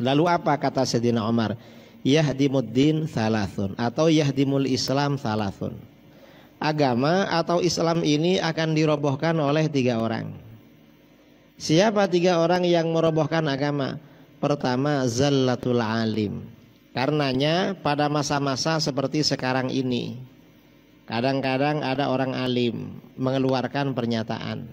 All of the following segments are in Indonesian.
Lalu apa kata Sayyidina Umar? Yahdimuddin salasun atau yahdimul Islam salasun. Agama atau Islam ini akan dirobohkan oleh tiga orang. Siapa tiga orang yang merobohkan agama? Pertama, zallatul alim. Karenanya pada masa-masa seperti sekarang ini, kadang-kadang ada orang alim mengeluarkan pernyataan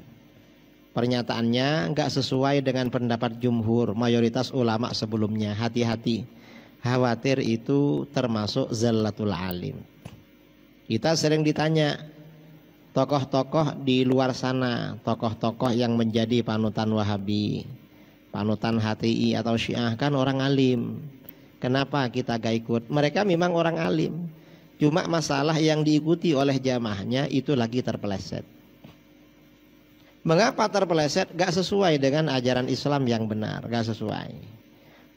pernyataannya nggak sesuai dengan pendapat jumhur mayoritas ulama sebelumnya hati-hati khawatir itu termasuk zallatul alim kita sering ditanya tokoh-tokoh di luar sana tokoh-tokoh yang menjadi panutan wahabi panutan HTI atau syiah kan orang alim kenapa kita gak ikut mereka memang orang alim cuma masalah yang diikuti oleh jamaahnya itu lagi terpeleset Mengapa terpeleset? Gak sesuai dengan ajaran Islam yang benar, gak sesuai.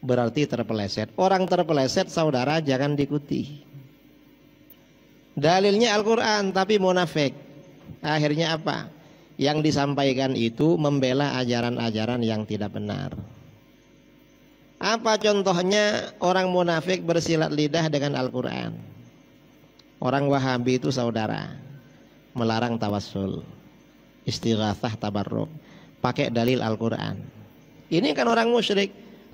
Berarti terpeleset. Orang terpeleset saudara jangan diikuti. Dalilnya Al-Quran tapi munafik. Akhirnya apa? Yang disampaikan itu membela ajaran-ajaran yang tidak benar. Apa contohnya orang munafik bersilat lidah dengan Al-Quran? Orang Wahabi itu saudara melarang tawassul istighatsah tabarruk pakai dalil Al-Qur'an. Ini kan orang musyrik.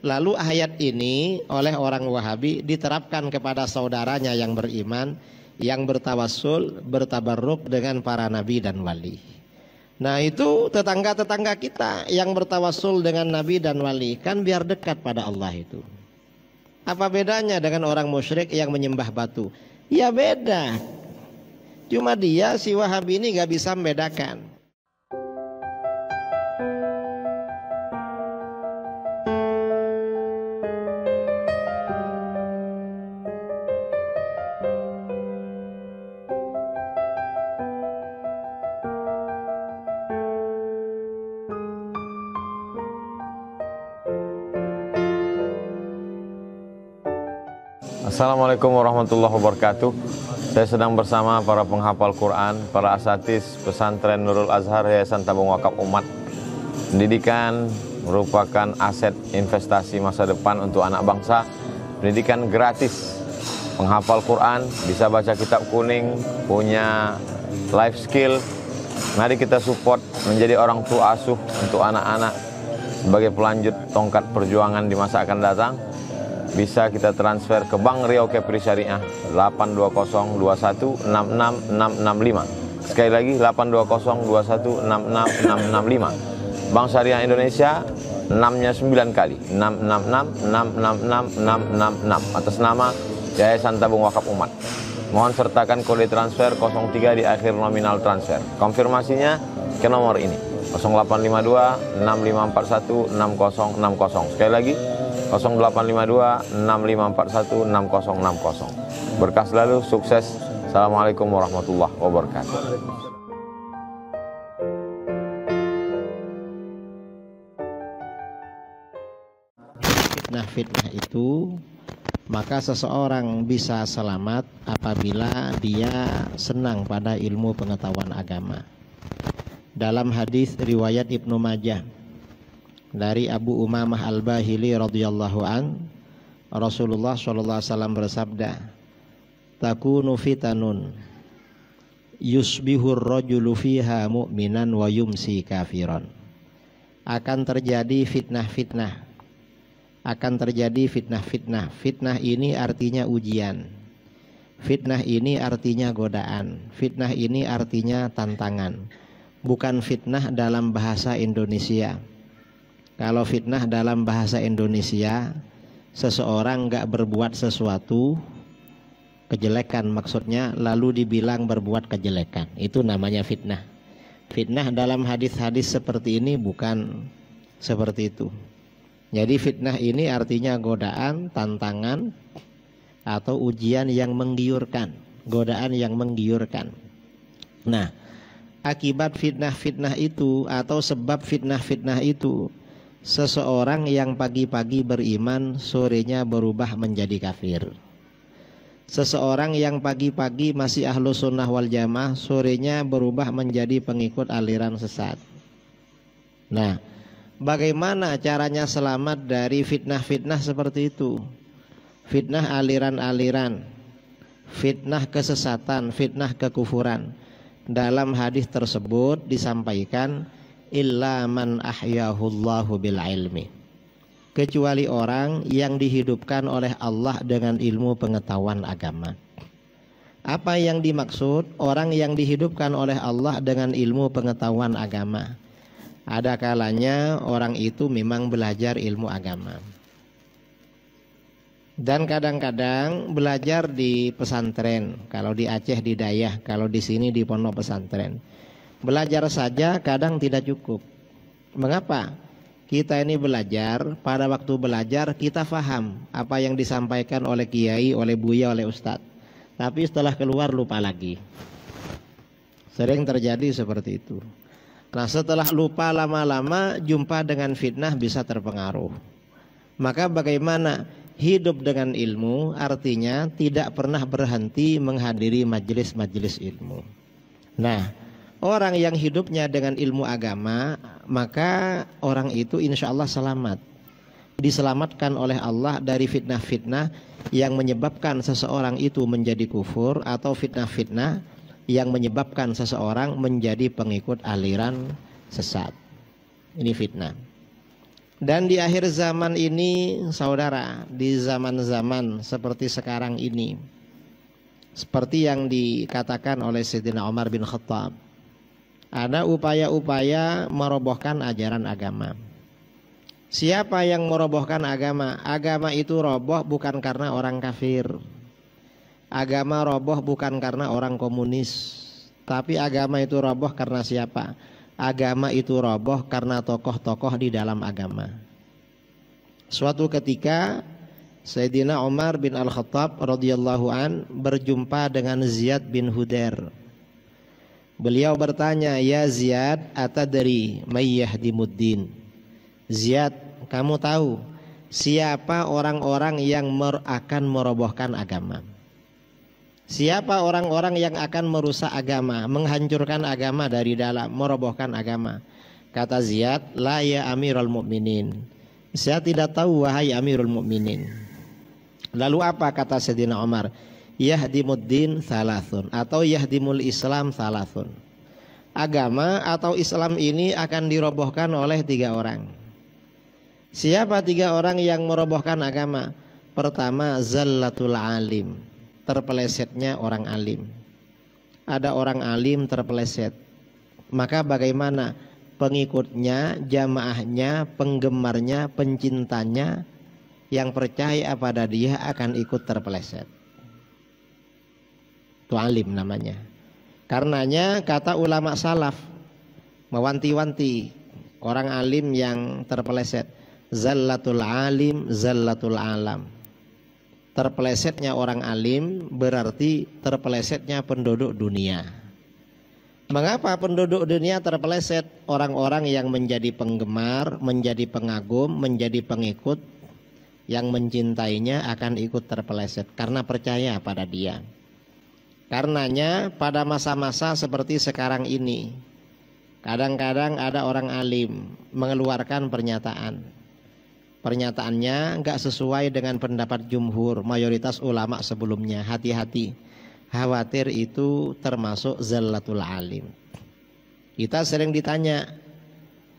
Lalu ayat ini oleh orang Wahabi diterapkan kepada saudaranya yang beriman yang bertawasul bertabarruk dengan para nabi dan wali. Nah, itu tetangga-tetangga kita yang bertawasul dengan nabi dan wali kan biar dekat pada Allah itu. Apa bedanya dengan orang musyrik yang menyembah batu? Ya beda. Cuma dia si Wahabi ini gak bisa membedakan. Assalamualaikum warahmatullahi wabarakatuh. Saya sedang bersama para penghafal Quran, para asatis pesantren Nurul Azhar Yayasan Tabung Wakaf Umat. Pendidikan merupakan aset investasi masa depan untuk anak bangsa. Pendidikan gratis. Penghafal Quran bisa baca kitab kuning, punya life skill. Mari kita support menjadi orang tua asuh untuk anak-anak sebagai pelanjut tongkat perjuangan di masa akan datang bisa kita transfer ke Bank Riau Kepri Syariah 820216665. Sekali lagi 820216665. Bank Syariah Indonesia 6-nya 9 kali 666666666 atas nama Yayasan Tabung Wakaf Umat. Mohon sertakan kode transfer 03 di akhir nominal transfer. Konfirmasinya ke nomor ini 0852 6541 6060. Sekali lagi 0852 6541 6060. Berkah selalu, sukses. Assalamualaikum warahmatullahi wabarakatuh. fitnah-fitnah itu maka seseorang bisa selamat apabila dia senang pada ilmu pengetahuan agama. Dalam hadis riwayat Ibnu Majah dari Abu Umamah Al-Bahili radhiyallahu an Rasulullah sallallahu alaihi wasallam bersabda takunu fitanun yusbihur rajulu fiha mu'minan wa yumsi kafiran akan terjadi fitnah-fitnah akan terjadi fitnah-fitnah fitnah ini artinya ujian fitnah ini artinya godaan fitnah ini artinya tantangan bukan fitnah dalam bahasa Indonesia kalau fitnah dalam bahasa Indonesia, seseorang nggak berbuat sesuatu kejelekan maksudnya lalu dibilang berbuat kejelekan. Itu namanya fitnah. Fitnah dalam hadis-hadis seperti ini bukan seperti itu. Jadi fitnah ini artinya godaan, tantangan atau ujian yang menggiurkan, godaan yang menggiurkan. Nah, akibat fitnah-fitnah itu atau sebab fitnah-fitnah itu seseorang yang pagi-pagi beriman sorenya berubah menjadi kafir. Seseorang yang pagi-pagi masih ahlu sunnah wal jamaah sorenya berubah menjadi pengikut aliran sesat. Nah, bagaimana caranya selamat dari fitnah-fitnah seperti itu? Fitnah aliran-aliran, fitnah kesesatan, fitnah kekufuran. Dalam hadis tersebut disampaikan, illa man ahyahullahu bil ilmi kecuali orang yang dihidupkan oleh Allah dengan ilmu pengetahuan agama. Apa yang dimaksud orang yang dihidupkan oleh Allah dengan ilmu pengetahuan agama? Ada kalanya orang itu memang belajar ilmu agama. Dan kadang-kadang belajar di pesantren, kalau di Aceh di Dayah, kalau di sini di pondok pesantren. Belajar saja kadang tidak cukup. Mengapa? Kita ini belajar, pada waktu belajar kita faham apa yang disampaikan oleh kiai, oleh buya, oleh ustadz. Tapi setelah keluar lupa lagi. Sering terjadi seperti itu. Nah setelah lupa lama-lama jumpa dengan fitnah bisa terpengaruh. Maka bagaimana hidup dengan ilmu artinya tidak pernah berhenti menghadiri majelis-majelis ilmu. Nah, orang yang hidupnya dengan ilmu agama, maka orang itu insya Allah selamat. Diselamatkan oleh Allah dari fitnah-fitnah yang menyebabkan seseorang itu menjadi kufur atau fitnah-fitnah yang menyebabkan seseorang menjadi pengikut aliran sesat. Ini fitnah. Dan di akhir zaman ini, saudara, di zaman-zaman seperti sekarang ini, seperti yang dikatakan oleh Sayyidina Umar bin Khattab, ada upaya-upaya merobohkan ajaran agama. Siapa yang merobohkan agama? Agama itu roboh bukan karena orang kafir. Agama roboh bukan karena orang komunis. Tapi agama itu roboh karena siapa? Agama itu roboh karena tokoh-tokoh di dalam agama. Suatu ketika Sayyidina Umar bin Al-Khattab radhiyallahu an berjumpa dengan Ziyad bin Hudair Beliau bertanya, "Ya Ziyad, atadri mayyah dimuddin?" Ziyad, kamu tahu siapa orang-orang yang mer akan merobohkan agama? Siapa orang-orang yang akan merusak agama, menghancurkan agama dari dalam, merobohkan agama? Kata Ziyad, "La ya Amirul Mukminin." Saya tidak tahu wahai Amirul Mukminin. Lalu apa kata Sayyidina Umar? Yahdimuddin salasun atau Yahdimul Islam salasun. Agama atau Islam ini akan dirobohkan oleh tiga orang. Siapa tiga orang yang merobohkan agama? Pertama, zallatul alim. Terpelesetnya orang alim. Ada orang alim terpeleset. Maka bagaimana pengikutnya, jamaahnya, penggemarnya, pencintanya yang percaya pada dia akan ikut terpeleset. Itu alim namanya. Karenanya kata ulama salaf mewanti-wanti orang alim yang terpeleset. Zallatul alim, zallatul alam. Terpelesetnya orang alim berarti terpelesetnya penduduk dunia. Mengapa penduduk dunia terpeleset orang-orang yang menjadi penggemar, menjadi pengagum, menjadi pengikut yang mencintainya akan ikut terpeleset karena percaya pada dia. Karenanya pada masa-masa seperti sekarang ini Kadang-kadang ada orang alim mengeluarkan pernyataan Pernyataannya nggak sesuai dengan pendapat jumhur mayoritas ulama sebelumnya Hati-hati Khawatir itu termasuk zallatul alim Kita sering ditanya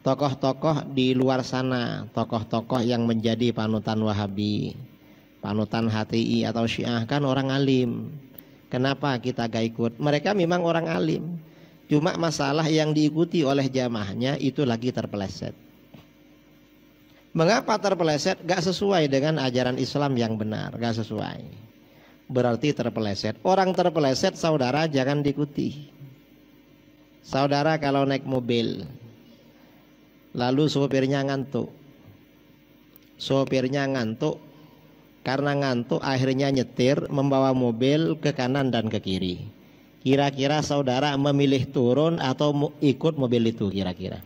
Tokoh-tokoh di luar sana Tokoh-tokoh yang menjadi panutan wahabi Panutan HTI atau syiah kan orang alim Kenapa kita gak ikut? Mereka memang orang alim. Cuma masalah yang diikuti oleh jamaahnya itu lagi terpeleset. Mengapa terpeleset? Gak sesuai dengan ajaran Islam yang benar. Gak sesuai. Berarti terpeleset. Orang terpeleset saudara jangan diikuti. Saudara kalau naik mobil. Lalu sopirnya ngantuk. Sopirnya ngantuk karena ngantuk akhirnya nyetir membawa mobil ke kanan dan ke kiri. Kira-kira saudara memilih turun atau ikut mobil itu kira-kira?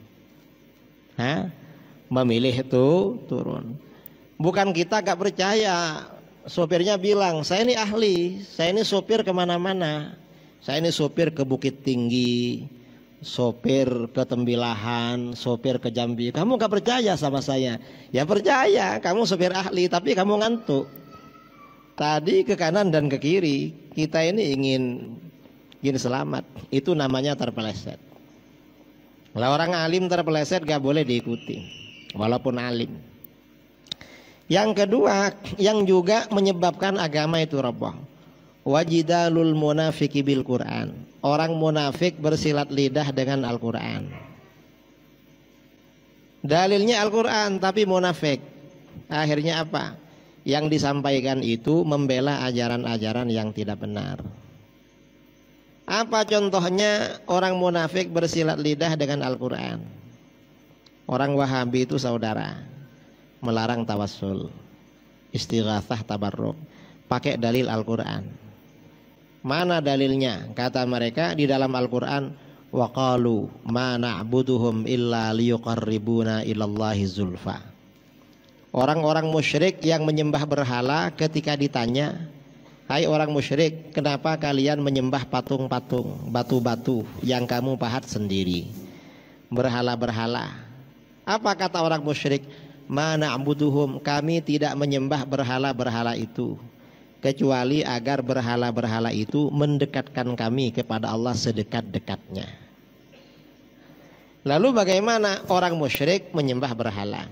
Memilih itu turun. Bukan kita gak percaya. Sopirnya bilang, saya ini ahli, saya ini sopir kemana-mana. Saya ini sopir ke Bukit Tinggi, sopir ke Tembilahan, sopir ke Jambi. Kamu gak percaya sama saya? Ya percaya, kamu sopir ahli tapi kamu ngantuk. Tadi ke kanan dan ke kiri, kita ini ingin ingin selamat. Itu namanya terpeleset. Kalau orang alim terpeleset gak boleh diikuti, walaupun alim. Yang kedua, yang juga menyebabkan agama itu roboh wajidalul munafiki bil Quran. Orang munafik bersilat lidah dengan Al-Quran. Dalilnya Al-Quran tapi munafik. Akhirnya apa? Yang disampaikan itu membela ajaran-ajaran yang tidak benar. Apa contohnya orang munafik bersilat lidah dengan Al-Quran? Orang Wahabi itu saudara. Melarang tawassul. Istighathah tabarruk. Pakai dalil Al-Quran Mana dalilnya? Kata mereka di dalam Al-Qur'an waqalu ma na'buduhum illa liyuqarribuna ilallahi zulfa. Orang-orang musyrik yang menyembah berhala ketika ditanya, "Hai orang musyrik, kenapa kalian menyembah patung-patung, batu-batu yang kamu pahat sendiri?" Berhala-berhala. Apa kata orang musyrik? Mana na'buduhum kami tidak menyembah berhala-berhala itu kecuali agar berhala-berhala itu mendekatkan kami kepada Allah sedekat-dekatnya. Lalu bagaimana orang musyrik menyembah berhala?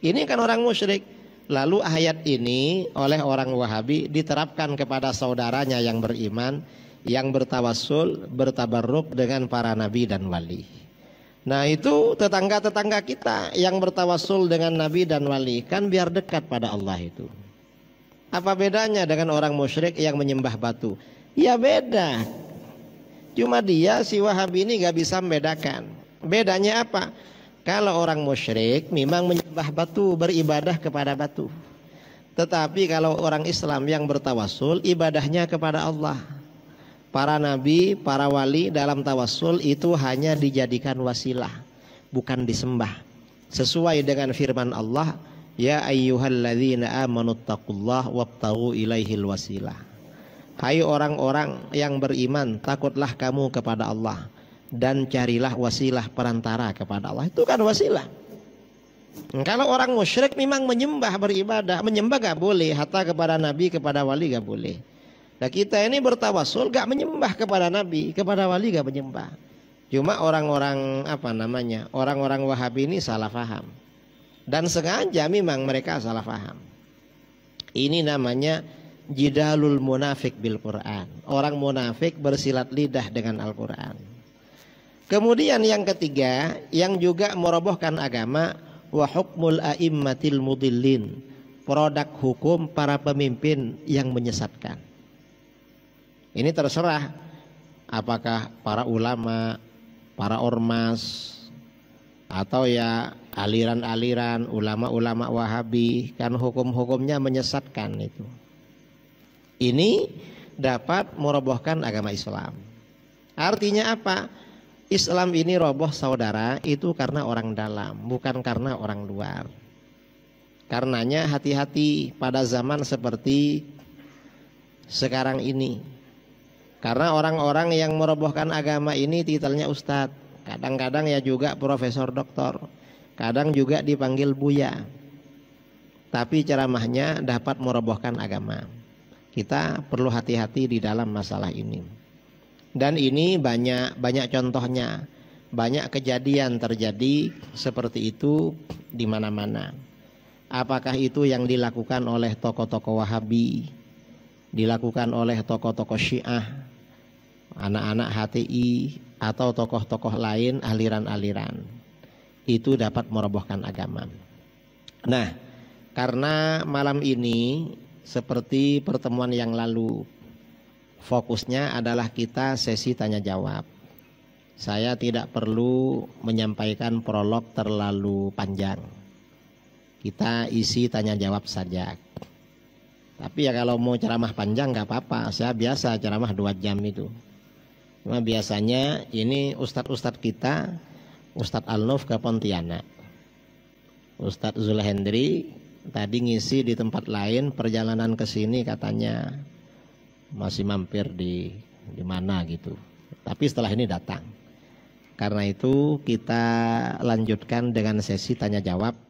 Ini kan orang musyrik. Lalu ayat ini oleh orang Wahabi diterapkan kepada saudaranya yang beriman, yang bertawasul bertabarruk dengan para nabi dan wali. Nah itu tetangga-tetangga kita yang bertawasul dengan nabi dan wali kan biar dekat pada Allah itu. Apa bedanya dengan orang musyrik yang menyembah batu? Ya beda. Cuma dia si Wahabi ini gak bisa membedakan. Bedanya apa? Kalau orang musyrik memang menyembah batu, beribadah kepada batu. Tetapi kalau orang Islam yang bertawasul, ibadahnya kepada Allah. Para nabi, para wali dalam tawasul itu hanya dijadikan wasilah, bukan disembah. Sesuai dengan firman Allah, Ya ayyuhalladzina amanu taqullah wabtahu ilaihil wasilah. Hai orang-orang yang beriman, takutlah kamu kepada Allah dan carilah wasilah perantara kepada Allah. Itu kan wasilah. Kalau orang musyrik memang menyembah beribadah, menyembah gak boleh, hatta kepada nabi, kepada wali gak boleh. Nah kita ini bertawasul gak menyembah kepada nabi, kepada wali gak menyembah. Cuma orang-orang apa namanya? Orang-orang Wahabi ini salah faham dan sengaja memang mereka salah paham. Ini namanya jidalul munafik bil Quran. Orang munafik bersilat lidah dengan Al-Quran. Kemudian yang ketiga yang juga merobohkan agama wahukmul a'immatil mudillin. Produk hukum para pemimpin yang menyesatkan. Ini terserah apakah para ulama, para ormas, atau ya aliran-aliran ulama-ulama Wahabi kan hukum-hukumnya menyesatkan itu. Ini dapat merobohkan agama Islam. Artinya apa? Islam ini roboh saudara itu karena orang dalam, bukan karena orang luar. Karenanya hati-hati pada zaman seperti sekarang ini. Karena orang-orang yang merobohkan agama ini titelnya ustadz Kadang-kadang ya juga profesor doktor. Kadang juga dipanggil buya. Tapi ceramahnya dapat merobohkan agama. Kita perlu hati-hati di dalam masalah ini. Dan ini banyak banyak contohnya. Banyak kejadian terjadi seperti itu di mana-mana. Apakah itu yang dilakukan oleh tokoh-tokoh Wahabi, dilakukan oleh tokoh-tokoh Syiah, anak-anak HTI, atau tokoh-tokoh lain aliran-aliran itu dapat merobohkan agama. Nah, karena malam ini seperti pertemuan yang lalu fokusnya adalah kita sesi tanya jawab. Saya tidak perlu menyampaikan prolog terlalu panjang. Kita isi tanya jawab saja. Tapi ya kalau mau ceramah panjang nggak apa-apa. Saya biasa ceramah dua jam itu. Nah, biasanya ini ustadz-ustadz kita, Ustadz Alnuf ke Pontianak. Ustadz Zulhendri tadi ngisi di tempat lain, perjalanan ke sini katanya masih mampir di di mana gitu. Tapi setelah ini datang. Karena itu kita lanjutkan dengan sesi tanya jawab